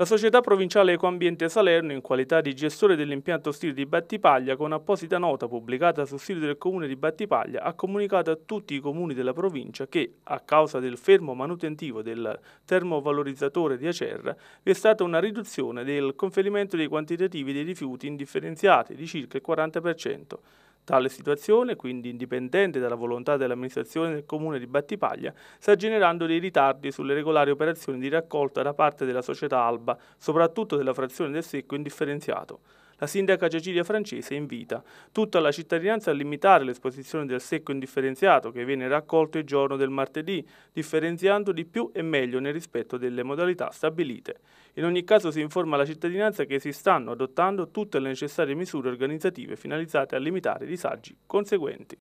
La società provinciale Ecoambiente Salerno, in qualità di gestore dell'impianto stile di Battipaglia, con apposita nota pubblicata sul sito del comune di Battipaglia, ha comunicato a tutti i comuni della provincia che, a causa del fermo manutentivo del termovalorizzatore di Acerra, vi è stata una riduzione del conferimento dei quantitativi dei rifiuti indifferenziati di circa il 40%. Tale situazione, quindi indipendente dalla volontà dell'amministrazione del comune di Battipaglia, sta generando dei ritardi sulle regolari operazioni di raccolta da parte della società Alba, soprattutto della frazione del secco indifferenziato la sindaca Cecilia Francese invita tutta la cittadinanza a limitare l'esposizione del secco indifferenziato che viene raccolto il giorno del martedì, differenziando di più e meglio nel rispetto delle modalità stabilite. In ogni caso si informa la cittadinanza che si stanno adottando tutte le necessarie misure organizzative finalizzate a limitare i disagi conseguenti.